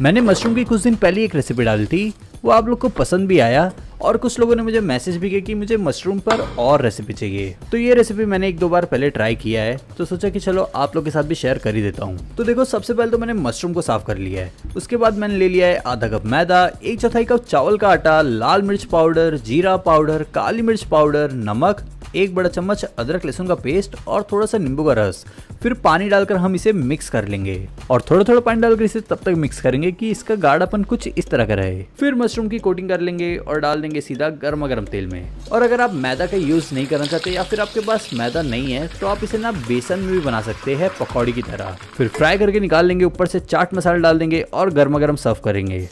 मैंने मशरूम की कुछ दिन पहले एक रेसिपी डाली थी वो आप लोग को पसंद भी आया और कुछ लोगों ने मुझे मैसेज भी किया कि मुझे मशरूम पर और रेसिपी चाहिए तो ये रेसिपी मैंने एक दो बार पहले ट्राई किया है तो सोचा कि चलो आप लोग के साथ भी शेयर कर ही देता हूँ तो देखो सबसे पहले तो मैंने मशरूम को साफ कर लिया है उसके बाद मैंने ले लिया है आधा कप मैदा एक चौथाई कप चावल का आटा लाल मिर्च पाउडर जीरा पाउडर काली मिर्च पाउडर नमक एक बड़ा चम्मच अदरक लहसुन का पेस्ट और थोड़ा सा नींबू का रस फिर पानी डालकर हम इसे मिक्स कर लेंगे और थोड़ा थोड़ा पानी डालकर इसे तब तक मिक्स करेंगे कि इसका गाढ़ापन कुछ इस तरह का रहे फिर मशरूम की कोटिंग कर लेंगे और डाल देंगे सीधा गर्मा गर्म तेल में और अगर आप मैदा का यूज़ नहीं करना चाहते या फिर आपके पास मैदा नहीं है तो आप इसे ना बेसन में भी बना सकते हैं पकौड़ी की तरह फिर फ्राई करके निकाल लेंगे ऊपर से चाट मसाला डाल देंगे और गर्मा गर्म सर्व करेंगे